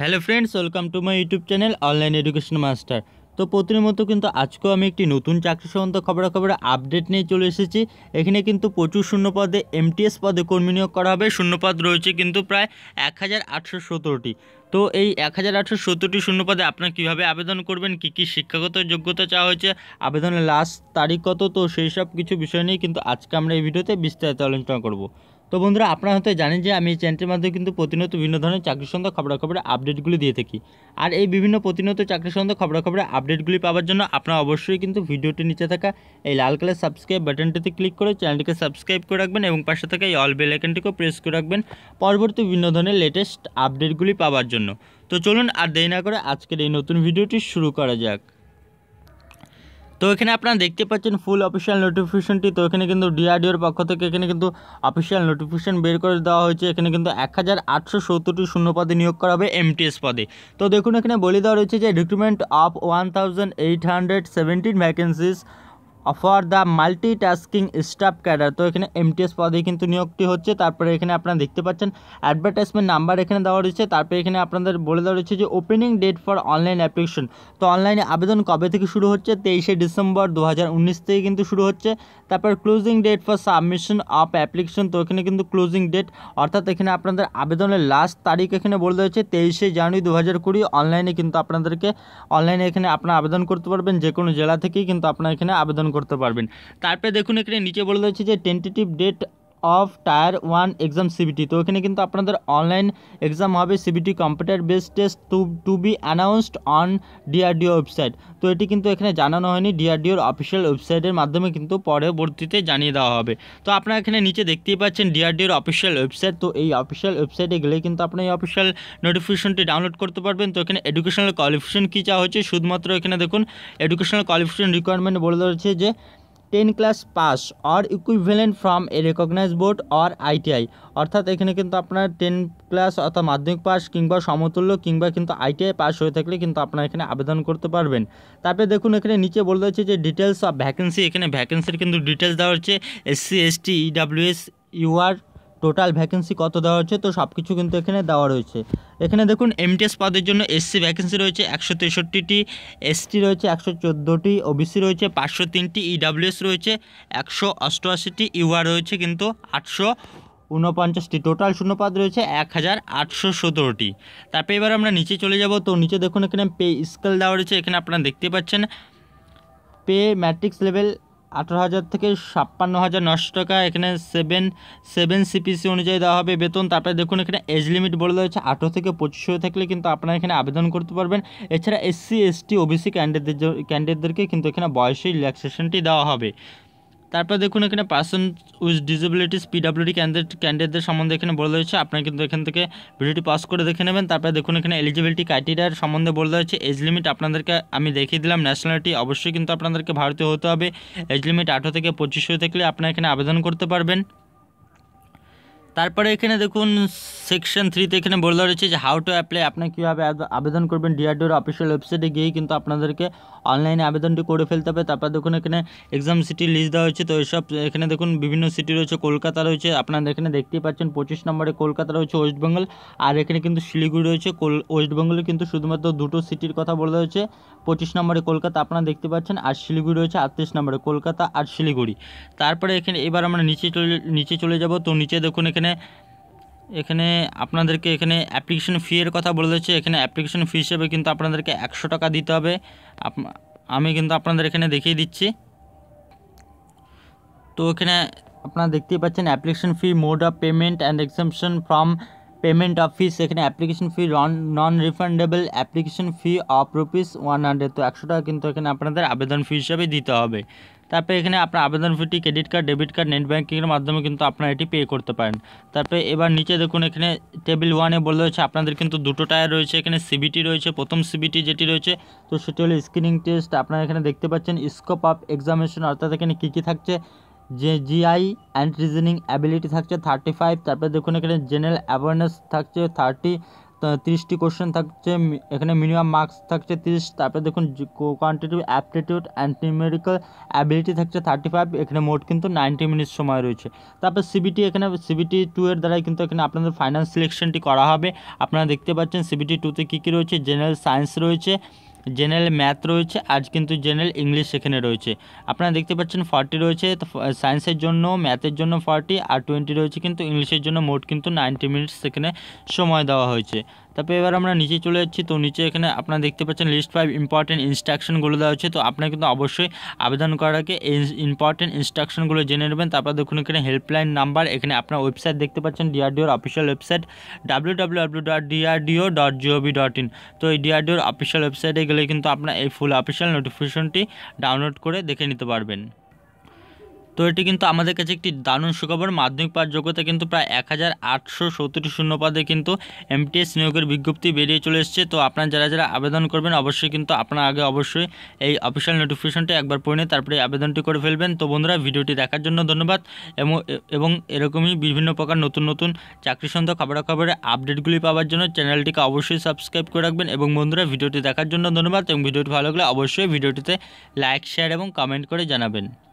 hello friends welcome to my YouTube channel online education master তো প্রতিদিনের কিন্তু আজকেও আমি একটি নতুন চাকরি সংক্রান্ত খবরাখবর আপডেট নিয়ে চলে এসেছি এখানে কিন্তু প্রচুর শূন্য পদে এমটিএস পদে কর্মী নিয়োগ করা হবে শূন্যপদ রয়েছে কিন্তু প্রায় এক হাজার আটশো সতেরোটি তো এই এক হাজার আটশো সত্তরটি শূন্যপদে আপনার কীভাবে আবেদন করবেন কি কি শিক্ষাগত যোগ্যতা চাওয়া হয়েছে আবেদনের লাস্ট তারিখ কত তো সেই সব কিছু বিষয় নিয়ে কিন্তু আজকে আমরা এই ভিডিওতে বিস্তারিত আলোচনা করবো তো বন্ধুরা আপনারা হয়তো জানেন যে আমি এই চ্যানেলটির মাধ্যমে কিন্তু প্রতিনিয়ত বিভিন্ন ধরনের চাকরি সন্ধ্যা খবরাখবরের আপডেটগুলি দিয়ে থাকি আর এই বিভিন্ন প্রতিনিয়ত চাকরি সন্ধ্যা খবরাখবরের আপডেটগুলি পাওয়ার জন্য আপনারা অবশ্যই কিন্তু ভিডিওটির নিচে থাকা এই লাল কালার সাবস্ক্রাইব বাটনটিতে ক্লিক করে চ্যানেলটিকে সাবস্ক্রাইব করে রাখবেন এবং পাশে থাকা এই অল বেল আইকনটিকেও প্রেস করে রাখবেন পরবর্তী বিভিন্ন ধরনের লেটেস্ট আপডেটগুলি পাওয়ার জন্য তো চলুন আর দেরি না করে আজকের এই নতুন ভিডিওটি শুরু করা যাক তো এখানে আপনারা দেখতে পাচ্ছেন ফুল অফিসিয়াল নোটিফিকেশনটি তো এখানে কিন্তু ডিআরডিওর পক্ষ থেকে এখানে কিন্তু অফিসিয়াল নোটিফিকেশন বের করে দেওয়া হয়েছে এখানে কিন্তু এক হাজার আটশো সত্তরটি শূন্য পদে নিয়োগ করা হবে এমটিএস পদে তো দেখুন এখানে বলে দেওয়া রয়েছে যে recruitment of one thousand eight hundred seventeen vacancies for the multi tasking staff cadre তো এখানে এমটিএস পদে কিন্তু নিয়োগটি হচ্ছে তারপরে এখানে আপনারা দেখতে পাচ্ছেন অ্যাডভার্টাইজমেন্ট নাম্বার এখানে দেওয়া রয়েছে তারপরে এখানে আপনাদের বলে দেওয়া রয়েছে যে opening date for online application তো অনলাইনে আবেদন কবে থেকে শুরু হচ্ছে তেইশে ডিসেম্বর দু থেকে কিন্তু শুরু হচ্ছে তারপর closing date for submission of application তো এখানে কিন্তু ক্লোজিং ডেট অর্থাৎ এখানে আপনাদের আবেদনের লাস্ট তারিখ এখানে বলে দেওয়া হচ্ছে তেইশে জানুয়ারি দু হাজার কুড়ি অনলাইনে কিন্তু আপনাদেরকে অনলাইনে এখানে আপনারা আবেদন করতে পারবেন যে কোনো জেলা থেকেই কিন্তু আপনারা এখানে আবেদন করতে পারবেন তারপরে দেখুন এখানে নিচে বলে রয়েছে যে tentative date of tier one exam CBT তো এখানে কিন্তু আপনাদের অনলাইন এক্সাম হবে CBT computer base test to to be announced on DRDO website তো এটি কিন্তু এখানে জানানো হয়নি ডিআরডিওর অফিসিয়াল ওয়েবসাইটের মাধ্যমে কিন্তু পরবর্তীতে জানিয়ে দেওয়া হবে তো আপনারা এখানে নিচে দেখতেই পাচ্ছেন ডিআরডিওর অফিসিয়াল ওয়েবসাইট তো এই অফিসিয়াল ওয়েবসাইটে গেলে কিন্তু আপনার এই অফিসিয়াল নোটিফিকেশনটি ডাউনলোড করতে পারবেন তো এখানে এডুকেশনাল কোয়ালিফিকেশন কী চাওয়া হচ্ছে শুধুমাত্র এখানে দেখুন এডুকেশনাল কোয়ালিফিকেশন রিকোয়ারমেন্ট বলে রয়েছে যে ten class pass or equivalent from a recognise board or ITI অর্থাৎ এখানে কিন্তু আপনার টেন ক্লাস অর্থাৎ মাধ্যমিক পাস কিংবা সমতুল্য কিংবা কিন্তু আইটিআই পাস হয়ে থাকলে কিন্তু আপনারা এখানে আবেদন করতে পারবেন তারপরে দেখুন এখানে নিচে বলে দিচ্ছে যে ডিটেলস অফ ভ্যাকেন্সি এখানে ভ্যাকেন্সির কিন্তু ডিটেলস দেওয়া হচ্ছে SC ST EWS UR total vacancy কত দেওয়া হচ্ছে তো সব কিছু কিন্তু এখানে দেওয়া রয়েছে এখানে দেখুন এমটিএস পদের জন্য এসসি ভ্যাকেন্সি রয়েছে একশো তেষট্টিটি এসটি রয়েছে একশো চোদ্দোটি ওবিসি রয়েছে পাঁচশো তিনটি ইডাব্লিউএস e রয়েছে একশো অষ্টআশিটি ইউআর রয়েছে কিন্তু আটশো উনপঞ্চাশটি টোটাল শূন্যপাত রয়েছে এক হাজার আটশো সতেরোটি তারপরে এবার আমরা নিচে চলে যাব তো নিচে দেখুন এখানে পে স্কেল দেওয়া রয়েছে এখানে আপনারা দেখতে পাচ্ছেন পে ম্যাট্রিক্স লেভেল আঠারো হাজার থেকে ছাপ্পান্ন হাজার নশো টাকা এখানে সেভেন সেভেন সিপিসি অনুযায়ী দেওয়া হবে বেতন তারপরে দেখুন এখানে এজ লিমিট বলে দেওয়া হচ্ছে আঠেরো থেকে পঁচিশ হয়ে থাকলে কিন্তু আপনারা এখানে আবেদন করতে পারবেন এছাড়া এসসি এসটি ওবিসি ক্যান্ডিডেটদের ক্যান্ডিডেটদেরকে কিন্তু এখানে বয়সে রিল্যাক্সেশনটি দেওয়া হবে তারপর দেখুন এখানে person with disabilities PWD candidate ক্যান্ডিডেটদের সম্বন্ধে এখানে বলে রয়েছে আপনারা কিন্তু এখান থেকে ভিডিওটি পাস করে দেখে নেবেন তারপরে দেখুন এখানে এলিজিবিলিটি ক্রাইটেরিয়ার সম্বন্ধে বলে রয়েছে এজ লিমিট আপনাদেরকে আমি দেখিয়ে দিলাম ন্যাশনালিটি অবশ্যই কিন্তু আপনাদেরকে ভারতীয় হতে হবে এজ লিমিট আঠেরো থেকে পঁচিশ হয়ে থাকলে আপনারা এখানে আবেদন করতে পারবেন তারপরে এখানে দেখুন সেকশন থ্রিতে এখানে বলা রয়েছে যে হাউ টু অ্যাপ্লাই আপনি কীভাবে আবেদন করবেন ডিআরডিওর অফিসিয়াল ওয়েবসাইটে গিয়েই কিন্তু আপনাদেরকে অনলাইনে আবেদনটি করে ফেলতে হবে তারপর দেখুন এখানে এক্সাম সিটি লিস্ট দেওয়া হয়েছে তো এইসব এখানে দেখুন বিভিন্ন সিটি রয়েছে কলকাতা রয়েছে আপনারা এখানে দেখতেই পাচ্ছেন পঁচিশ নম্বরে কলকাতা রয়েছে ওয়েস্টবেঙ্গল আর এখানে কিন্তু শিলিগুড়ি রয়েছে ওয়েস্টবেঙ্গলে কিন্তু শুধুমাত্র দুটো সিটির কথা বলা হয়েছে পঁচিশ নম্বরে কলকাতা আপনারা দেখতে পাচ্ছেন আর শিলিগুড়ি রয়েছে আটত্রিশ নম্বরে কলকাতা আর শিলিগুড়ি তারপরে এখানে এবার আমরা নিচে চলে নিচে চলে যাব তো নিচে দেখুন এখানে এখানে আপনাদেরকে এখানে অ্যাপ্লিকেশন ফি এর কথা বলে দিচ্ছে এখানে অ্যাপ্লিকেশন ফি হিসেবে কিন্তু আপনাদেরকে একশো টাকা দিতে হবে আমি কিন্তু আপনাদের এখানে দেখিয়ে দিচ্ছি তো এখানে আপনারা দেখতেই পাচ্ছেন application fee mode of payment and exemption from payment of fees এখানে application fee non refundable application fee of rupees one hundred তো একশো টাকা কিন্তু এখানে আপনাদের আবেদন ফি হিসাবে দিতে হবে তারপরে এখানে আপনার আবেদন ফিটি credit card debit card net ব্যাঙ্কিংয়ের মাধ্যমে কিন্তু আপনারা এটি পে করতে পারেন তারপরে এবার নিচে দেখুন এখানে টেবিল ওয়ানে বলে রয়েছে আপনাদের কিন্তু দুটো টায়ার রয়েছে এখানে সিবিটি রয়েছে প্রথম সিবিটি যেটি রয়েছে তো সেটি হলো স্ক্রিনিং টেস্ট আপনারা এখানে দেখতে পাচ্ছেন স্কোপ আপ এক্সামিনেশন অর্থাৎ এখানে কী কী থাকছে যে জিআই অ্যান্ড রিজনিং অ্যাবিলিটি থাকছে থার্টি ফাইভ তারপরে দেখুন এখানে জেনারেল অ্যাওয়ারনেস থাকছে থার্টি তিরিশটি কোশ্চেন থাকছে এখানে মিনিমাম মার্কস থাকছে তিরিশ তারপরে দেখুন quantitative aptitude and numerical ability থাকছে থার্টি ফাইভ এখানে মোট কিন্তু নাইনটি মিনিট সময় রয়েছে তারপর সিবিটি এখানে সিবিটি টু এর দ্বারাই কিন্তু এখানে আপনাদের ফাইনাল সিলেকশনটি করা হবে আপনারা দেখতে পাচ্ছেন সিবিটি টুতে কী কী রয়েছে জেনারেল সায়েন্স রয়েছে জেনারেল ম্যাথ রয়েছে আর কিন্তু জেনারেল ইংলিশ সেখানে রয়েছে আপনারা দেখতে পাচ্ছেন ফর্টি রয়েছে সায়েন্সের জন্য ম্যাথের জন্য ফর্টি আর টোয়েন্টি রয়েছে কিন্তু ইংলিশের জন্য মোট কিন্তু নাইনটি মিনিটস সেখানে সময় দেওয়া হয়েছে তারপরে এবার আমরা নিচে চলে যাচ্ছি তো নিচে এখানে আপনারা দেখতে পাচ্ছেন লিস্ট ফাইভ ইম্পর্টেন্ট ইনস্ট্রাকশনগুলো দেওয়া হচ্ছে তো আপনার কিন্তু অবশ্যই আবেদন করার আগে এই ইম্পর্টেন্ট ইনস্ট্রাকশনগুলো জেনে নেবেন তারপর দেখুন এখানে হেল্পলাইন নাম্বার এখানে আপনার ওয়েবসাইট দেখতে পাচ্ছেন ডিআরডিওর অফিসিয়াল ওয়েবসাইট ডাব্লিউ তো এই ডিআরডিওর অফিসিয়াল ওয়েবসাইটে গেলে কিন্তু আপনার এই ফুল অফিসিয়াল নোটিফিকেশনটি ডাউনলোড করে দেখে নিতে পারবেন তো এটি কিন্তু আমাদের কাছে একটি দারুণ সুখবর মাধ্যমিক পাওয়ার যোগ্যতা কিন্তু প্রায় এক হাজার আটশো সত্তরটি শূন্যপদে কিন্তু এমটিএস নিয়োগের বিজ্ঞপ্তি বেরিয়ে চলে এসছে তো আপনারা যারা যারা আবেদন করবেন অবশ্যই কিন্তু আপনারা আগে অবশ্যই এই অফিসিয়াল নোটিফিকেশনটা একবার পড়ে নিয়ে তারপরে আবেদনটি করে ফেলবেন তো বন্ধুরা ভিডিওটি দেখার জন্য ধন্যবাদ এবং এবং এরকমই বিভিন্ন প্রকার নতুন নতুন চাকরি সন্ধ্যা খবরাখবরের আপডেটগুলি পাওয়ার জন্য চ্যানেলটিকে অবশ্যই সাবস্ক্রাইব করে রাখবেন এবং বন্ধুরা ভিডিওটি দেখার জন্য ধন্যবাদ এবং ভিডিওটি ভালো লাগলে অবশ্যই ভিডিওটিতে লাইক শেয়ার এবং কমেন্ট করে জানাবেন